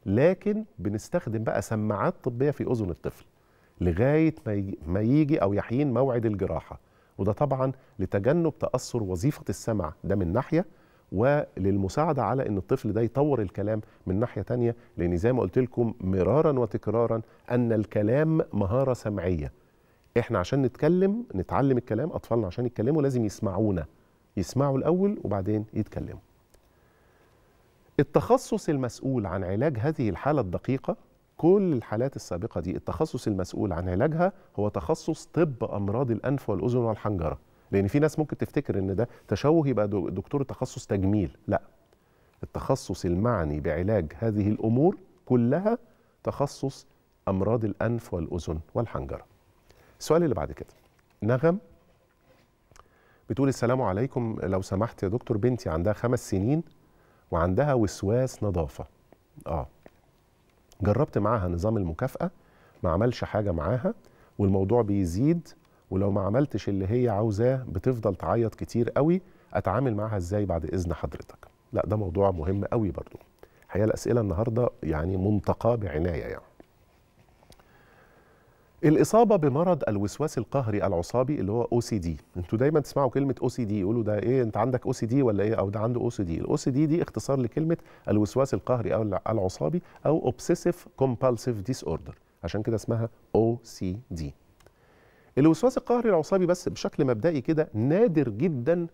لكن بنستخدم بقى سماعات طبيه في اذن الطفل لغايه ما يجي او يحين موعد الجراحه وده طبعا لتجنب تاثر وظيفه السمع ده من ناحيه وللمساعدة على أن الطفل ده يطور الكلام من ناحية ثانيه لأن زي ما قلت لكم مرارا وتكرارا أن الكلام مهارة سمعية إحنا عشان نتكلم نتعلم الكلام أطفالنا عشان يتكلموا لازم يسمعونا يسمعوا الأول وبعدين يتكلموا التخصص المسؤول عن علاج هذه الحالة الدقيقة كل الحالات السابقة دي التخصص المسؤول عن علاجها هو تخصص طب أمراض الأنف والأذن والحنجرة لان في ناس ممكن تفتكر ان ده تشوه يبقى دكتور تخصص تجميل لا التخصص المعني بعلاج هذه الامور كلها تخصص امراض الانف والاذن والحنجره السؤال اللي بعد كده نغم بتقول السلام عليكم لو سمحت يا دكتور بنتي عندها خمس سنين وعندها وسواس نظافه اه جربت معاها نظام المكافاه ما عملش حاجه معاها والموضوع بيزيد ولو ما عملتش اللي هي عاوزاه بتفضل تعيط كتير قوي اتعامل معاها ازاي بعد اذن حضرتك لا ده موضوع مهم قوي برضو الحقيقه الاسئله النهارده يعني منتقاه بعنايه يعني الاصابه بمرض الوسواس القهري العصابي اللي هو او سي دي انتوا دايما تسمعوا كلمه او سي دي يقولوا ده ايه انت عندك او سي دي ولا ايه او ده عنده او سي دي الاو سي دي دي اختصار لكلمه الوسواس القهري او العصابي او اوبسيسيف كومبالسيف ديس اوردر عشان كده اسمها او سي دي الوسواس القهري العصابي بس بشكل مبدئي كده نادر جدا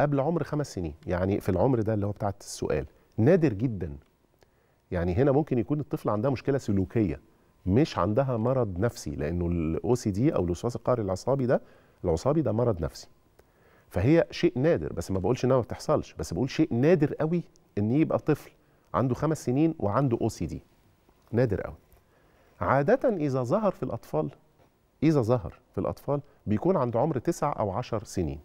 قبل عمر خمس سنين يعني في العمر ده اللي هو بتاعت السؤال نادر جدا يعني هنا ممكن يكون الطفل عندها مشكله سلوكيه مش عندها مرض نفسي لانه الاو سي دي او الوسواس القهري العصابي ده العصابي ده مرض نفسي فهي شيء نادر بس ما بقولش انها ما بتحصلش بس بقول شيء نادر قوي ان يبقى طفل عنده خمس سنين وعنده او سي دي نادر قوي عاده اذا ظهر في الاطفال اذا ظهر في الاطفال بيكون عند عمر 9 او 10 سنين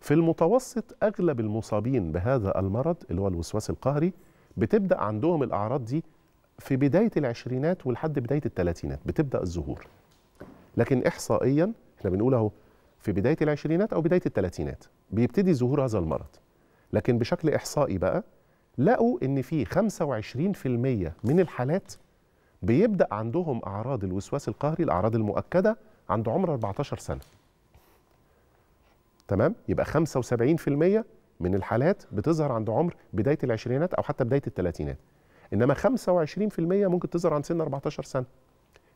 في المتوسط اغلب المصابين بهذا المرض اللي هو الوسواس القهري بتبدا عندهم الاعراض دي في بدايه العشرينات ولحد بدايه الثلاثينات بتبدا الظهور لكن احصائيا احنا بنقول اهو في بدايه العشرينات او بدايه الثلاثينات بيبتدي ظهور هذا المرض لكن بشكل احصائي بقى لقوا ان في 25% من الحالات بيبدا عندهم اعراض الوسواس القهري الاعراض المؤكده عند عمر 14 سنه تمام يبقى 75% من الحالات بتظهر عند عمر بدايه العشرينات او حتى بدايه الثلاثينات انما 25% ممكن تظهر عند سن 14 سنه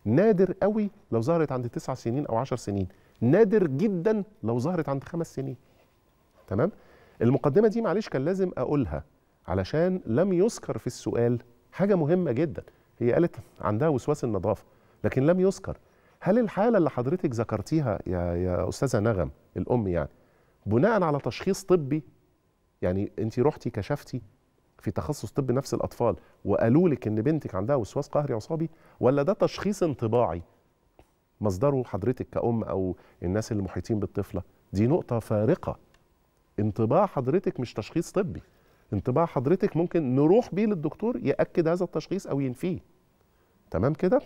نادر قوي لو ظهرت عند 9 سنين او 10 سنين نادر جدا لو ظهرت عند خمس سنين تمام المقدمه دي معلش كان لازم اقولها علشان لم يذكر في السؤال حاجه مهمه جدا هي قالت عندها وسواس النظافه لكن لم يذكر هل الحاله اللي حضرتك ذكرتيها يا يا استاذه نغم الام يعني بناء على تشخيص طبي يعني انت رحتي كشفتي في تخصص طب نفس الاطفال وقالوا لك ان بنتك عندها وسواس قهري عصابي ولا ده تشخيص انطباعي مصدره حضرتك كأم أو الناس المحيطين بالطفلة دي نقطة فارقة انطباع حضرتك مش تشخيص طبي انطباع حضرتك ممكن نروح بيه للدكتور ياكد هذا التشخيص او ينفيه تمام كده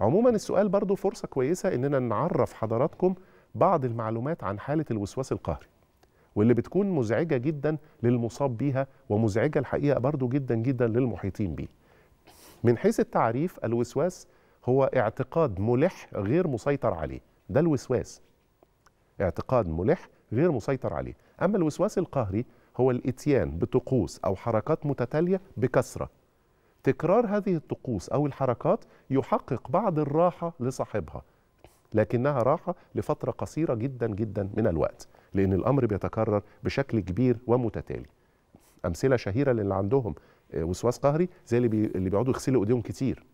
عموما السؤال برضو فرصه كويسه اننا نعرف حضراتكم بعض المعلومات عن حاله الوسواس القهري واللي بتكون مزعجه جدا للمصاب بيها ومزعجه الحقيقه برضو جدا جدا للمحيطين بيه من حيث التعريف الوسواس هو اعتقاد ملح غير مسيطر عليه ده الوسواس اعتقاد ملح غير مسيطر عليه أما الوسواس القهري هو الاتيان بطقوس او حركات متتاليه بكثره تكرار هذه الطقوس او الحركات يحقق بعض الراحه لصاحبها لكنها راحه لفتره قصيره جدا جدا من الوقت لان الامر بيتكرر بشكل كبير ومتتالي امثله شهيره للي عندهم آه، وسواس قهري زي اللي, بي... اللي بيقعدوا يغسلوا ايديهم كتير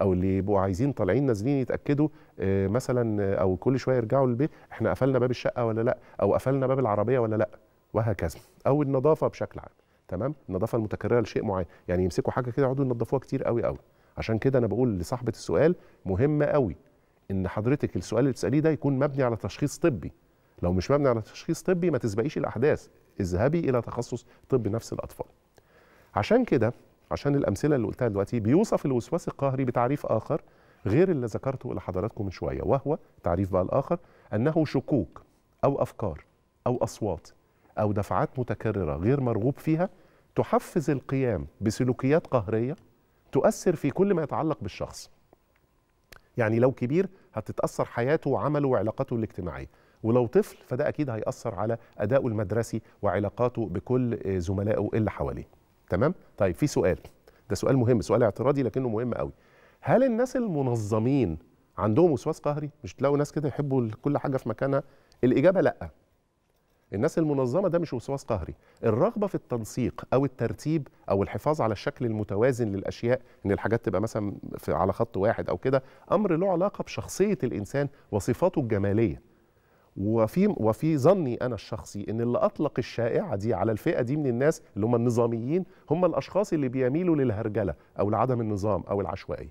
او اللي يبقوا عايزين طالعين نازلين يتاكدوا آه، مثلا آه، او كل شويه يرجعوا للبيت احنا قفلنا باب الشقه ولا لا او قفلنا باب العربيه ولا لا وهكذا او النظافه بشكل عام تمام النظافه المتكرره لشيء معين يعني يمسكوا حاجه كده يقعدوا ينظفوها كتير قوي قوي عشان كده انا بقول لصاحبه السؤال مهم قوي ان حضرتك السؤال اللي بتساليه ده يكون مبني على تشخيص طبي لو مش مبني على تشخيص طبي ما تسبقيش الاحداث اذهبي الى تخصص طب نفس الاطفال عشان كده عشان الامثله اللي قلتها دلوقتي بيوصف الوسواس القهري بتعريف اخر غير اللي ذكرته لحضراتكم من شويه وهو تعريف بقى الاخر انه شكوك او افكار او اصوات أو دفعات متكررة غير مرغوب فيها تحفز القيام بسلوكيات قهرية تؤثر في كل ما يتعلق بالشخص يعني لو كبير هتتأثر حياته وعمله وعلاقاته الاجتماعية ولو طفل فده أكيد هيأثر على أدائه المدرسي وعلاقاته بكل آه، زملائه اللي حواليه تمام؟ طيب في سؤال ده سؤال مهم سؤال اعتراضي لكنه مهم قوي هل الناس المنظمين عندهم وسواس قهري؟ مش تلاقوا ناس كده يحبوا كل حاجة في مكانها؟ الإجابة لأ الناس المنظمه ده مش وسواس قهري الرغبه في التنسيق او الترتيب او الحفاظ على الشكل المتوازن للاشياء ان الحاجات تبقى مثلا على خط واحد او كده امر له علاقه بشخصيه الانسان وصفاته الجماليه وفي وفي ظني انا الشخصي ان اللي اطلق الشائعه دي على الفئه دي من الناس اللي هم النظاميين هم الاشخاص اللي بيميلوا للهرجله او لعدم النظام او العشوائيه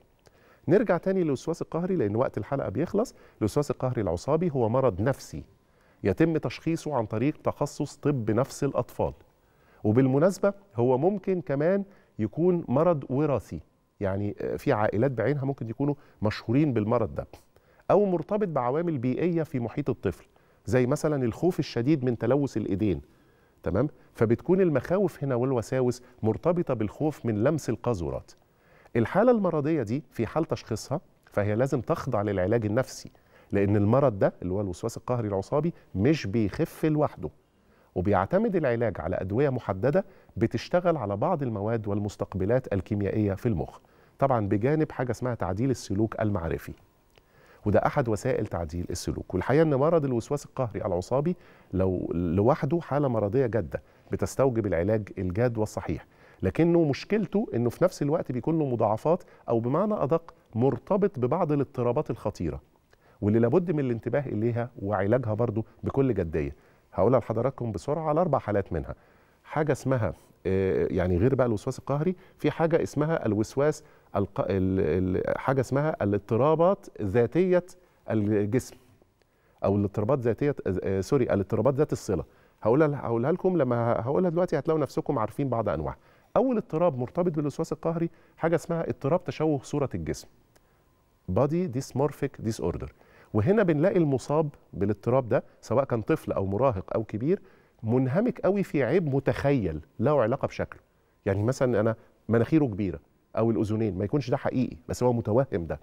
نرجع تاني للوسواس القهري لان وقت الحلقه بيخلص الوسواس القهري العصابي هو مرض نفسي يتم تشخيصه عن طريق تخصص طب نفس الأطفال وبالمناسبة هو ممكن كمان يكون مرض وراثي يعني في عائلات بعينها ممكن يكونوا مشهورين بالمرض ده أو مرتبط بعوامل بيئية في محيط الطفل زي مثلا الخوف الشديد من تلوث الإيدين تمام فبتكون المخاوف هنا والوساوس مرتبطة بالخوف من لمس القاذورات الحالة المرضية دي في حال تشخيصها فهي لازم تخضع للعلاج النفسي لأن المرض ده اللي هو الوسواس القهري العصابي مش بيخف لوحده وبيعتمد العلاج على أدوية محددة بتشتغل على بعض المواد والمستقبلات الكيميائية في المخ طبعا بجانب حاجة اسمها تعديل السلوك المعرفي وده أحد وسائل تعديل السلوك والحقيقة أن مرض الوسواس القهري العصابي لو لوحده حالة مرضية جادة بتستوجب العلاج الجاد والصحيح لكنه مشكلته أنه في نفس الوقت بيكون له مضاعفات أو بمعنى أدق مرتبط ببعض الاضطرابات الخطيرة واللي لابد من الانتباه اليها وعلاجها برضو بكل جديه هقولها لحضراتكم بسرعه على اربع حالات منها حاجه اسمها آه، يعني غير بقى الوسواس القهري في حاجه اسمها الوسواس الق... حاجه اسمها الاضطرابات ذاتيه الجسم او الاضطرابات ذاتيه آه، سوري الاضطرابات ذات الصله هقولها هقولها لكم لما هقولها دلوقتي هتلاقوا نفسكم عارفين بعض انواعها اول اضطراب مرتبط بالوسواس القهري حاجه اسمها اضطراب تشوه صوره الجسم body dysmorphic disorder وهنا بنلاقي المصاب بالاضطراب ده سواء كان طفل او مراهق او كبير منهمك قوي في عيب متخيل له علاقه بشكله يعني مثلا انا مناخيره كبيره او الاذنين ما يكونش ده حقيقي بس هو متوهم ده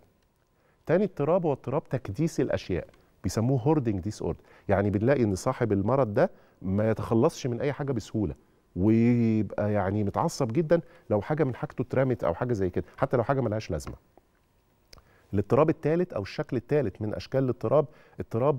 تاني اضطراب هو اضطراب تكديس الاشياء بيسموه هوردنج ديس اوردر يعني بنلاقي ان صاحب المرض ده ما يتخلصش من اي حاجه بسهوله ويبقى يعني متعصب جدا لو حاجه من حاجته اترمت او حاجه زي كده حتى لو حاجه ملهاش لازمه الاضطراب الثالث او الشكل الثالث من اشكال الاضطراب اضطراب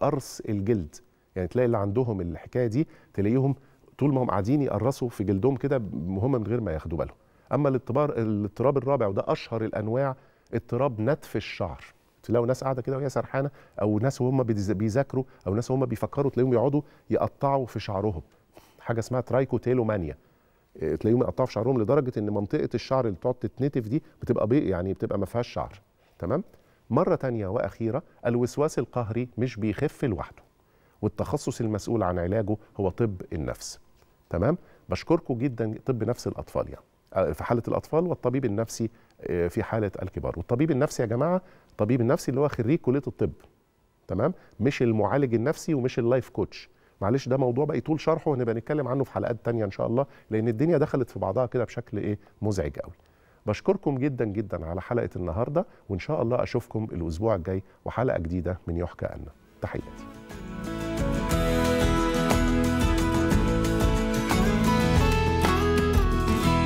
قرص آه، الجلد يعني تلاقي اللي عندهم الحكايه دي تلاقيهم طول ما هم قاعدين يقرصوا في جلدهم كده هم من غير ما ياخدوا بالهم اما الاضطراب الاضطراب الرابع وده اشهر الانواع اضطراب نتف الشعر تلاقوا ناس قاعده كده وهي سرحانه او ناس وهم بيذاكروا او ناس وهم بيفكروا تلاقيهم يقعدوا يقطعوا في شعرهم حاجه اسمها ترايكوتيلومانيا آه، تلاقيهم يقطعوا في شعرهم لدرجه ان منطقه الشعر اللي بتقعد تتنتف دي بتبقى بيق يعني بتبقى ما فيهاش شعر تمام مرة تانية وأخيرة الوسواس القهري مش بيخف لوحده والتخصص المسؤول عن علاجه هو طب النفس تمام بشكركم جدا طب نفس الأطفال يعني آه، في حالة الأطفال والطبيب النفسي آه، في حالة الكبار والطبيب النفسي يا جماعة الطبيب النفسي اللي هو خريج كلية الطب تمام مش المعالج النفسي ومش اللايف كوتش معلش ده موضوع بقى يطول شرحه هنبقى نتكلم عنه في حلقات تانية ان شاء الله لان الدنيا دخلت في بعضها كده بشكل ايه مزعج قوي بشكركم جدا جدا على حلقه النهارده وان شاء الله اشوفكم الاسبوع الجاي وحلقه جديده من يحكى عنا تحياتي